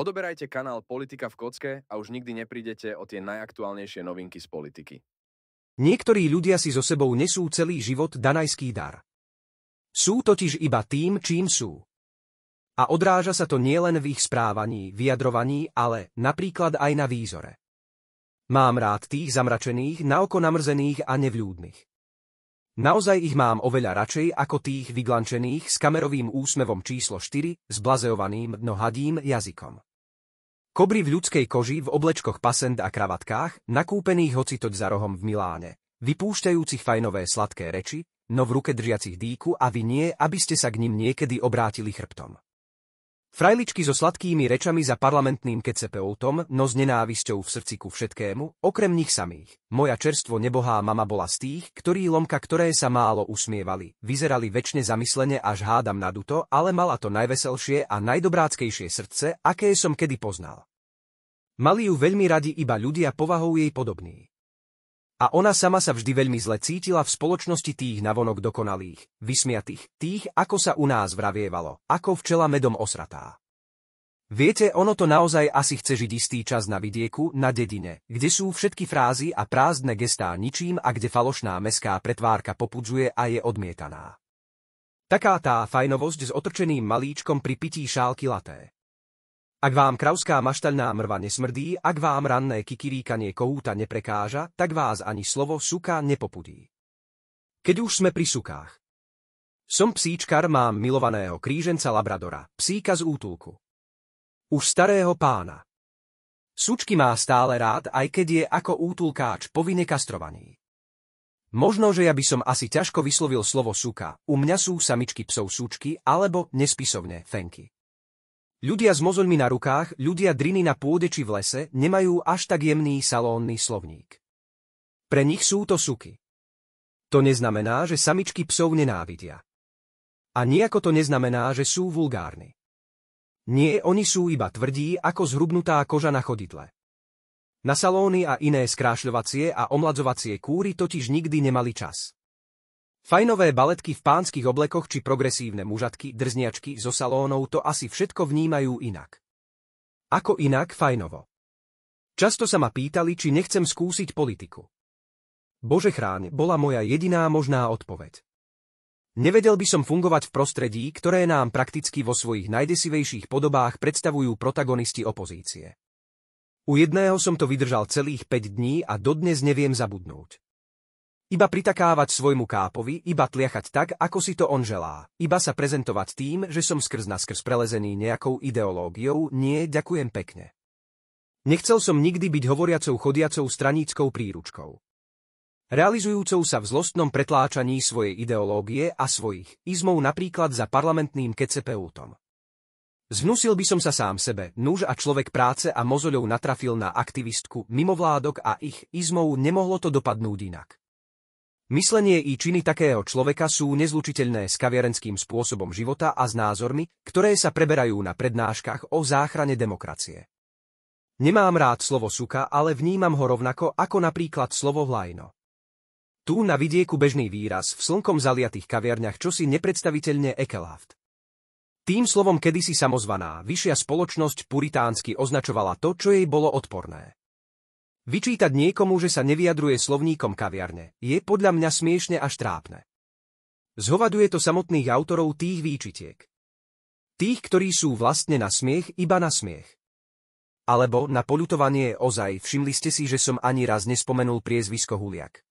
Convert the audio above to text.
Odoberajte kanál Politika v kocke a už nikdy neprídete o tie najaktuálnejšie novinky z politiky. Niektorí ľudia si so sebou nesú celý život danajský dar. Sú totiž iba tým, čím sú. A odráža sa to nielen v ich správaní, vyjadrovaní, ale napríklad aj na výzore. Mám rád tých zamračených, naoko namrzených a nevľúdnych. Naozaj ich mám oveľa radšej ako tých vyglančených s kamerovým úsmevom číslo 4, s blazeovaným dnohadím jazykom. Kobry v ľudskej koži, v oblečkoch pasend a kravatkách, nakúpených hocitoť za rohom v Miláne, vypúšťajúcich fajnové sladké reči, no v ruke držiacich dýku a vy nie, aby ste sa k ním niekedy obrátili chrbtom. Frajličky so sladkými rečami za parlamentným kecepeoutom, no s nenávisťou v srdci ku všetkému, okrem nich samých. Moja čerstvo nebohá mama bola z tých, ktorí lomka, ktoré sa málo usmievali, vyzerali väčšine zamyslene až hádam naduto, ale mala to najveselšie a najdobráckejšie srdce, aké som kedy poznal. Mali ju veľmi radi iba ľudia povahou jej podobní. A ona sama sa vždy veľmi zle cítila v spoločnosti tých navonok dokonalých, vysmiatých, tých, ako sa u nás vravievalo, ako včela medom osratá. Viete, ono to naozaj asi chce žiť istý čas na vidieku, na dedine, kde sú všetky frázy a prázdne gestá ničím a kde falošná meská pretvárka popudzuje a je odmietaná. Taká tá fajnovosť s otrčeným malíčkom pri pití šálky laté. Ak vám krauská maštaľná mrva nesmrdí, ak vám ranné kikiríkanie kohúta neprekáža, tak vás ani slovo suka nepopudí. Keď už sme pri sukách. Som psíčkar, mám milovaného kríženca Labradora, psíka z útulku. Už starého pána. Sučky má stále rád, aj keď je ako útulkáč povinne kastrovaný. Možno, že ja by som asi ťažko vyslovil slovo suka, u mňa sú samičky psov sučky alebo nespisovne fenky. Ľudia s mozoľmi na rukách, ľudia driny na pôde či v lese nemajú až tak jemný salónny slovník. Pre nich sú to suky. To neznamená, že samičky psov nenávidia. A nejako to neznamená, že sú vulgárni. Nie, oni sú iba tvrdí ako zhrubnutá koža na chodidle. Na salóny a iné skrášľovacie a omladzovacie kúry totiž nikdy nemali čas. Fajnové baletky v pánskych oblekoch či progresívne mužatky, drzniačky zo salónov to asi všetko vnímajú inak. Ako inak fajnovo. Často sa ma pýtali, či nechcem skúsiť politiku. Bože chráň, bola moja jediná možná odpoveď. Nevedel by som fungovať v prostredí, ktoré nám prakticky vo svojich najdesivejších podobách predstavujú protagonisti opozície. U jedného som to vydržal celých 5 dní a dodnes neviem zabudnúť. Iba pritakávať svojmu kápovi, iba tliachať tak, ako si to on želá. Iba sa prezentovať tým, že som skrz naskrz prelezený nejakou ideológiou, nie, ďakujem pekne. Nechcel som nikdy byť hovoriacou chodiacou straníckou príručkou. Realizujúcou sa v zlostnom pretláčaní svojej ideológie a svojich izmov napríklad za parlamentným kecepeútom. Zhnusil by som sa sám sebe, nuž a človek práce a mozoľou natrafil na aktivistku, mimovládok a ich izmov nemohlo to dopadnúť inak. Myslenie i činy takého človeka sú nezlučiteľné s kaviarenským spôsobom života a s názormi, ktoré sa preberajú na prednáškach o záchrane demokracie. Nemám rád slovo suka, ale vnímam ho rovnako ako napríklad slovo hlajno. Tu na vidieku bežný výraz v slnkom zaliatých kaviarniach čosi nepredstaviteľne ekelhaft. Tým slovom kedysi samozvaná vyššia spoločnosť puritánsky označovala to, čo jej bolo odporné. Vyčítať niekomu, že sa nevyjadruje slovníkom kaviarne, je podľa mňa smiešne až trápne. Zhovaduje to samotných autorov tých výčitiek. Tých, ktorí sú vlastne na smiech iba na smiech. Alebo na polutovanie ozaj všimli ste si, že som ani raz nespomenul priezvisko Huliak.